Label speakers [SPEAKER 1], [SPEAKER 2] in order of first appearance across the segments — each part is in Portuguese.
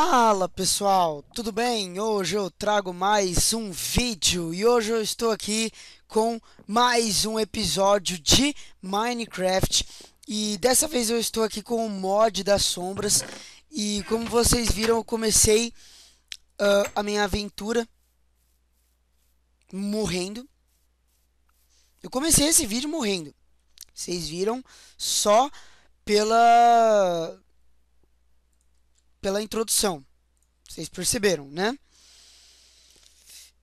[SPEAKER 1] Fala pessoal, tudo bem? Hoje eu trago mais um vídeo e hoje eu estou aqui com mais um episódio de Minecraft e dessa vez eu estou aqui com o mod das sombras e como vocês viram eu comecei uh, a minha aventura morrendo. Eu comecei esse vídeo morrendo, vocês viram só pela pela introdução. Vocês perceberam, né?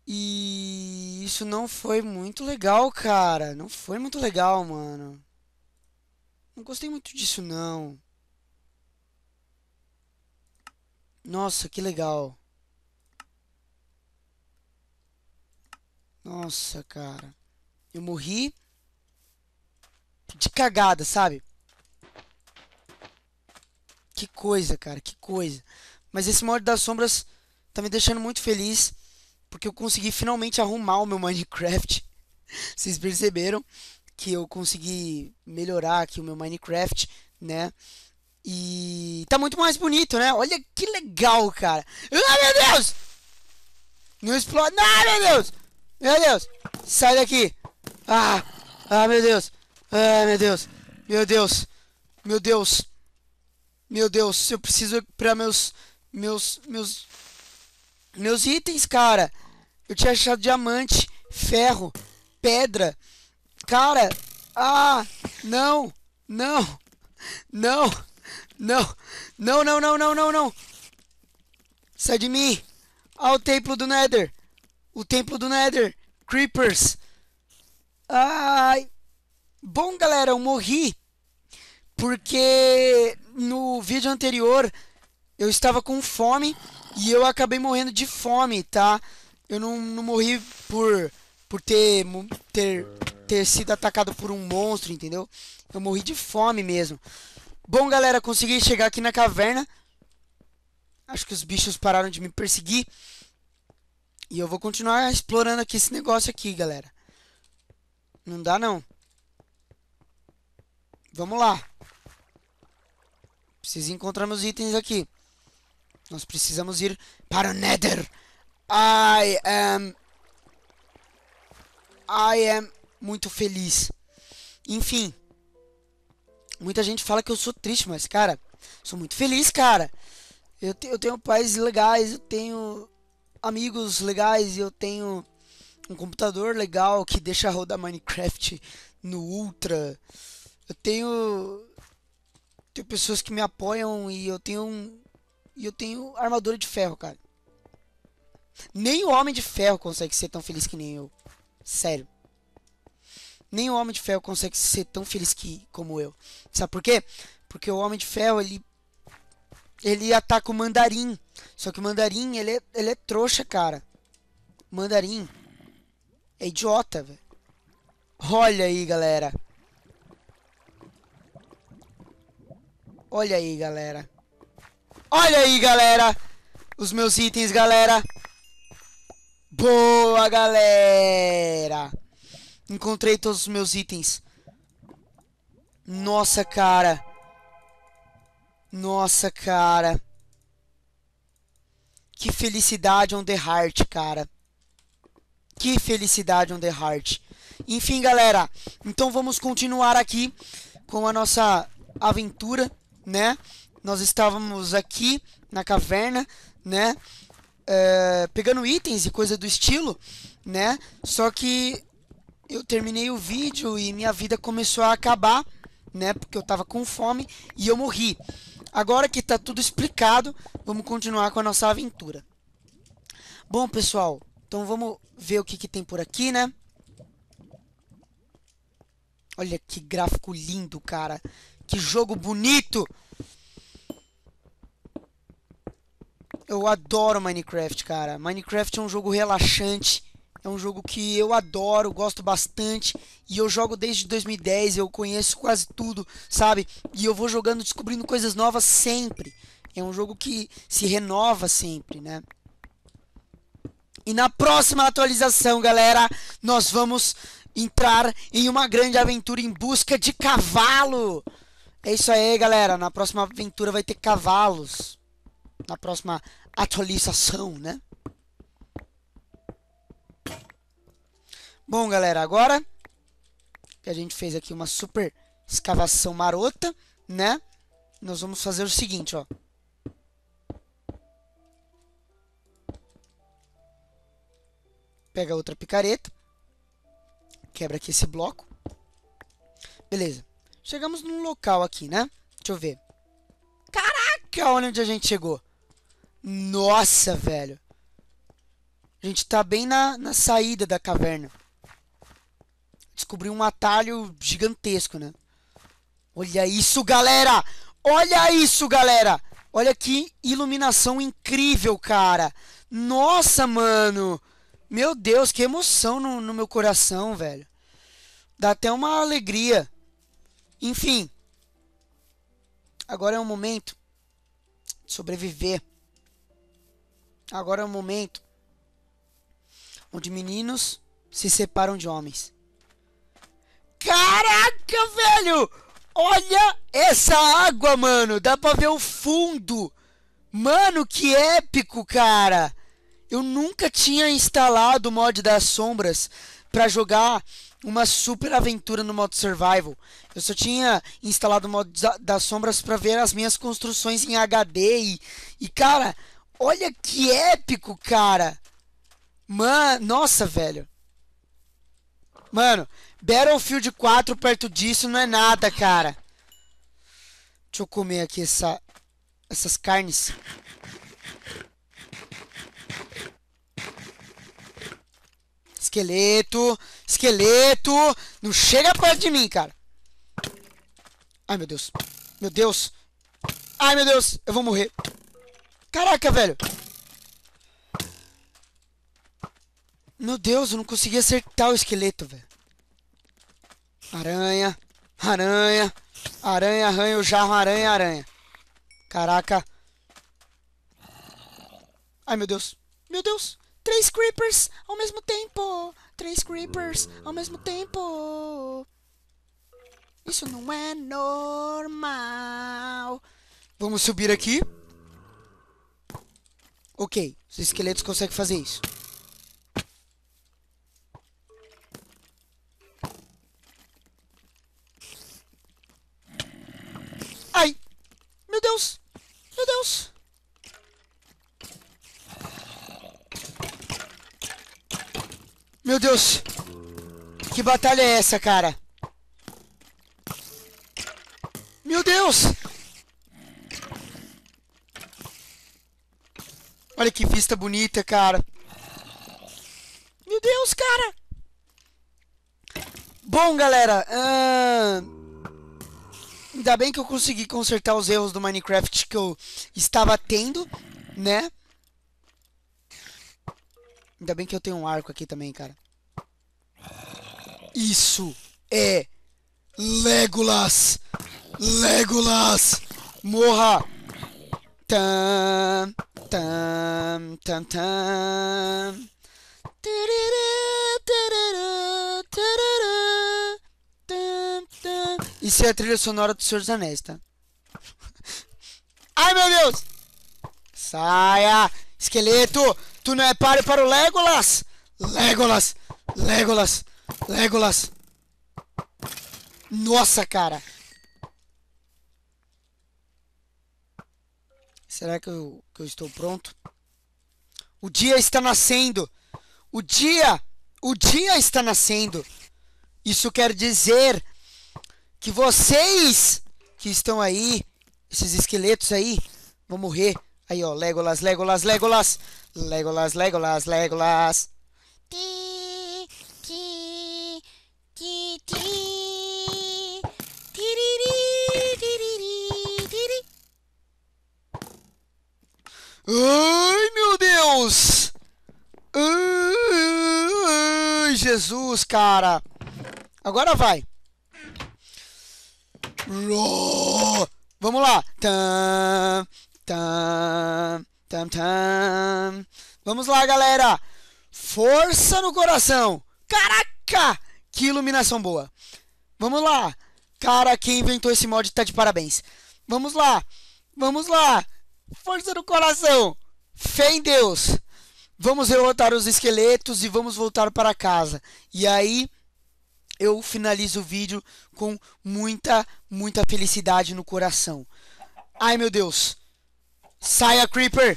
[SPEAKER 1] E isso não foi muito legal, cara. Não foi muito legal, mano. Não gostei muito disso, não. Nossa, que legal. Nossa, cara. Eu morri de cagada, sabe? Que coisa, cara, que coisa. Mas esse mod das sombras tá me deixando muito feliz, porque eu consegui finalmente arrumar o meu Minecraft. Vocês perceberam que eu consegui melhorar aqui o meu Minecraft, né? E tá muito mais bonito, né? Olha que legal, cara. Ah, meu Deus! Não explode. Ah, meu Deus! Meu Deus! Sai daqui! Ah! Ah, meu Deus! Ah, meu Deus! Meu Deus! Meu Deus! Meu Deus, eu preciso para meus meus meus meus itens, cara. Eu tinha achado diamante, ferro, pedra. Cara, ah, não, não, não, não, não, não, não, não, não, não. Sai de mim. Ah, o templo do Nether. O templo do Nether. Creepers. Ai. Bom, galera, eu morri porque no vídeo anterior eu estava com fome e eu acabei morrendo de fome, tá? Eu não, não morri por, por ter, ter, ter sido atacado por um monstro, entendeu? Eu morri de fome mesmo. Bom, galera, consegui chegar aqui na caverna. Acho que os bichos pararam de me perseguir. E eu vou continuar explorando aqui esse negócio aqui, galera. Não dá, não. Vamos lá. Preciso encontrar meus itens aqui. Nós precisamos ir para o Nether. I am... I am muito feliz. Enfim. Muita gente fala que eu sou triste, mas, cara, sou muito feliz, cara. Eu, te, eu tenho pais legais, eu tenho amigos legais, eu tenho um computador legal que deixa rodar Minecraft no Ultra. Eu tenho tenho pessoas que me apoiam e eu tenho um, e eu tenho armadura de ferro, cara. Nem o Homem de Ferro consegue ser tão feliz que nem eu. Sério. Nem o Homem de Ferro consegue ser tão feliz que como eu. Sabe por quê? Porque o Homem de Ferro, ele ele ataca o Mandarim. Só que o Mandarim, ele é, ele é trouxa, cara. Mandarim é idiota, velho. Olha aí, galera. Olha aí, galera. Olha aí, galera. Os meus itens, galera. Boa, galera. Encontrei todos os meus itens. Nossa, cara. Nossa, cara. Que felicidade on the heart, cara. Que felicidade on the heart. Enfim, galera. Então vamos continuar aqui com a nossa aventura né? Nós estávamos aqui na caverna, né? É, pegando itens e coisa do estilo, né? Só que eu terminei o vídeo e minha vida começou a acabar, né? Porque eu tava com fome e eu morri. Agora que tá tudo explicado, vamos continuar com a nossa aventura. Bom, pessoal, então vamos ver o que, que tem por aqui, né? Olha que gráfico lindo, cara. Que jogo bonito! Eu adoro Minecraft, cara. Minecraft é um jogo relaxante. É um jogo que eu adoro, gosto bastante. E eu jogo desde 2010, eu conheço quase tudo, sabe? E eu vou jogando, descobrindo coisas novas sempre. É um jogo que se renova sempre, né? E na próxima atualização, galera, nós vamos entrar em uma grande aventura em busca de cavalo. É isso aí, galera. Na próxima aventura vai ter cavalos. Na próxima atualização, né? Bom, galera, agora que a gente fez aqui uma super escavação marota, né? Nós vamos fazer o seguinte, ó. Pega outra picareta. Quebra aqui esse bloco. Beleza. Chegamos num local aqui, né? Deixa eu ver. Caraca, olha onde a gente chegou. Nossa, velho. A gente tá bem na, na saída da caverna. Descobri um atalho gigantesco, né? Olha isso, galera! Olha isso, galera! Olha que iluminação incrível, cara! Nossa, mano! Meu Deus, que emoção no, no meu coração, velho. Dá até uma alegria. Enfim, agora é o momento de sobreviver. Agora é o momento onde meninos se separam de homens. Caraca, velho! Olha essa água, mano! Dá pra ver o fundo! Mano, que épico, cara! Eu nunca tinha instalado o mod das sombras para jogar uma super aventura no modo survival. Eu só tinha instalado o modo das sombras para ver as minhas construções em HD e, e cara, olha que épico, cara. Mano, nossa, velho. Mano, Battlefield 4 perto disso não é nada, cara. Deixa eu comer aqui essa essas carnes. Esqueleto. Esqueleto. Não chega perto de mim, cara. Ai, meu Deus. Meu Deus. Ai, meu Deus. Eu vou morrer. Caraca, velho. Meu Deus, eu não consegui acertar o esqueleto, velho. Aranha. Aranha. Aranha, arranha o jarro, aranha, aranha. Caraca. Ai, meu Deus. Meu Deus. Três creepers ao mesmo tempo! Três creepers ao mesmo tempo! Isso não é normal! Vamos subir aqui. Ok, os esqueletos conseguem fazer isso. Ai! Meu Deus! Meu Deus! Meu Deus. Que batalha é essa, cara? Meu Deus. Olha que vista bonita, cara. Meu Deus, cara. Bom, galera. Uh... Ainda bem que eu consegui consertar os erros do Minecraft que eu estava tendo, né? Ainda bem que eu tenho um arco aqui também, cara. Isso é Legolas!
[SPEAKER 2] Legolas!
[SPEAKER 1] Morra! Tam, tam, tam, tam. Isso é a trilha sonora do Senhor dos Anéis, tá? Ai, meu Deus! Saia! Esqueleto! Tu não é páreo para o Legolas? Legolas! Legolas! Legolas! Nossa, cara! Será que eu, que eu estou pronto? O dia está nascendo! O dia! O dia está nascendo! Isso quer dizer que vocês que estão aí, esses esqueletos aí, vão morrer. Aí, ó, Legolas, Legolas, Legolas! Legolas, Legolas, Legolas. Ti, ti, ti, ti. Tiriri, tiriri, tiri. Ai, meu Deus! Ai, Jesus, cara. Agora vai. Vamos lá. Tam, tam. Tam, tam. Vamos lá, galera. Força no coração. Caraca, que iluminação boa. Vamos lá. Cara, quem inventou esse mod tá de parabéns. Vamos lá. Vamos lá. Força no coração. Fé em Deus. Vamos derrotar os esqueletos e vamos voltar para casa. E aí eu finalizo o vídeo com muita, muita felicidade no coração. Ai, meu Deus. Saia, Creeper!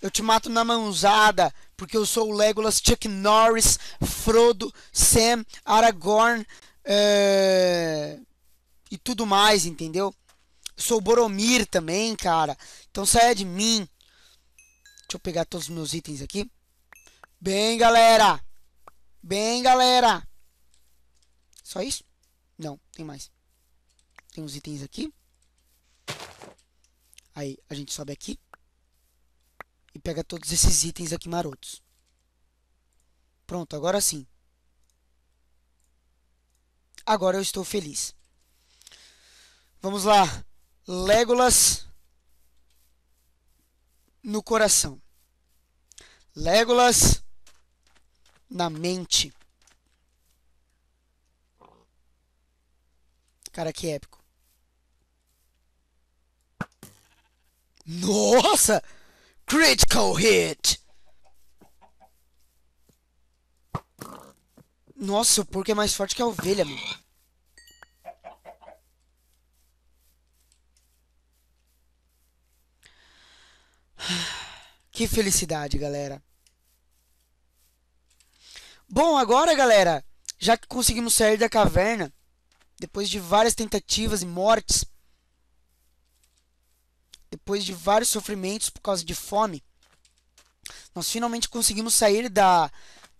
[SPEAKER 1] Eu te mato na mãozada, porque eu sou o Legolas, Chuck Norris, Frodo, Sam, Aragorn é... e tudo mais, entendeu? sou o Boromir também, cara. Então saia de mim. Deixa eu pegar todos os meus itens aqui. Bem, galera. Bem, galera. Só isso? Não, tem mais. Tem uns itens aqui. Aí a gente sobe aqui e pega todos esses itens aqui marotos. Pronto, agora sim. Agora eu estou feliz. Vamos lá. Legolas no coração. Legolas na mente. Cara, que épico. Nossa! Critical hit! Nossa, o porco é mais forte que a ovelha, mano. Que felicidade, galera. Bom, agora, galera, já que conseguimos sair da caverna, depois de várias tentativas e mortes, depois de vários sofrimentos por causa de fome, nós finalmente conseguimos sair da,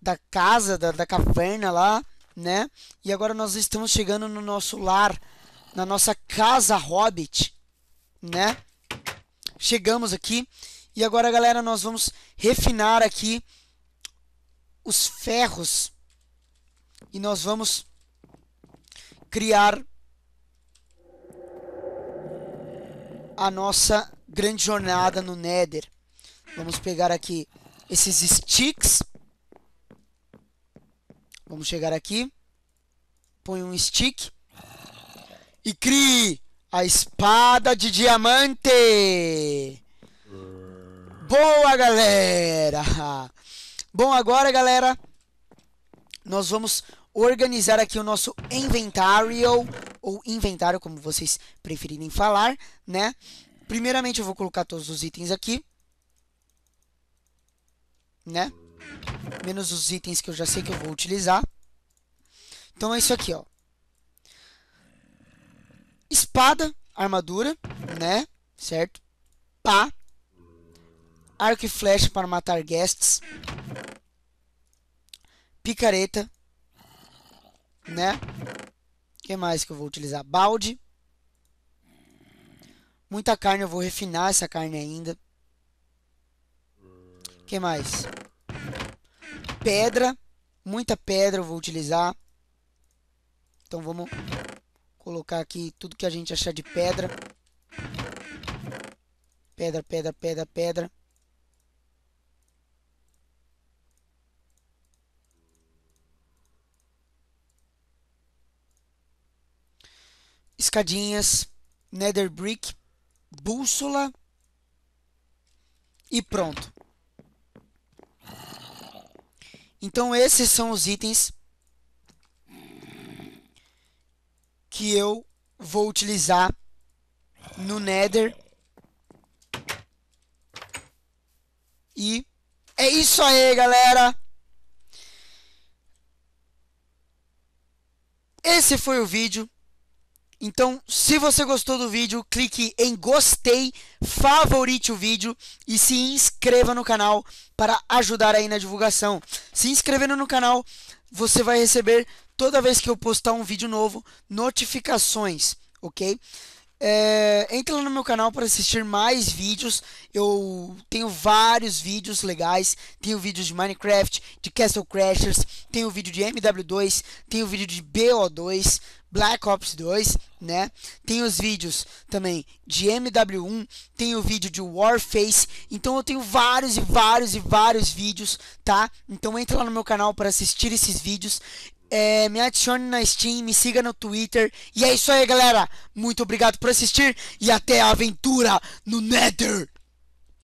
[SPEAKER 1] da casa, da, da caverna lá, né? E agora nós estamos chegando no nosso lar, na nossa casa hobbit, né? Chegamos aqui e agora, galera, nós vamos refinar aqui os ferros e nós vamos criar a nossa grande jornada no Nether. Vamos pegar aqui esses sticks. Vamos chegar aqui. Põe um stick. E crie a espada de diamante. Boa, galera! Bom, agora, galera, nós vamos organizar aqui o nosso inventário ou inventário, como vocês preferirem falar, né? Primeiramente eu vou colocar todos os itens aqui, né? Menos os itens que eu já sei que eu vou utilizar. Então é isso aqui, ó. Espada, armadura, né? Certo? Pá. Arco e flecha para matar guests. Picareta, né? que mais que eu vou utilizar? Balde. Muita carne, eu vou refinar essa carne ainda. que mais? Pedra. Muita pedra eu vou utilizar. Então vamos colocar aqui tudo que a gente achar de pedra. Pedra, pedra, pedra, pedra. escadinhas, nether brick, bússola e pronto. Então esses são os itens que eu vou utilizar no Nether. E é isso aí, galera! Esse foi o vídeo. Então, se você gostou do vídeo, clique em gostei, favorite o vídeo e se inscreva no canal para ajudar aí na divulgação. Se inscrevendo no canal, você vai receber toda vez que eu postar um vídeo novo notificações, ok? É, entra lá no meu canal para assistir mais vídeos. Eu tenho vários vídeos legais. Tenho vídeo de Minecraft, de Castle Crashers, tenho vídeo de MW2, tenho vídeo de BO2, Black Ops 2, né? Tem os vídeos também de MW1, tem o vídeo de Warface. Então eu tenho vários e vários e vários vídeos, tá? Então entra lá no meu canal para assistir esses vídeos é, me adicione na Steam, me siga no Twitter. E é isso aí, galera. Muito obrigado por assistir e até a aventura no Nether!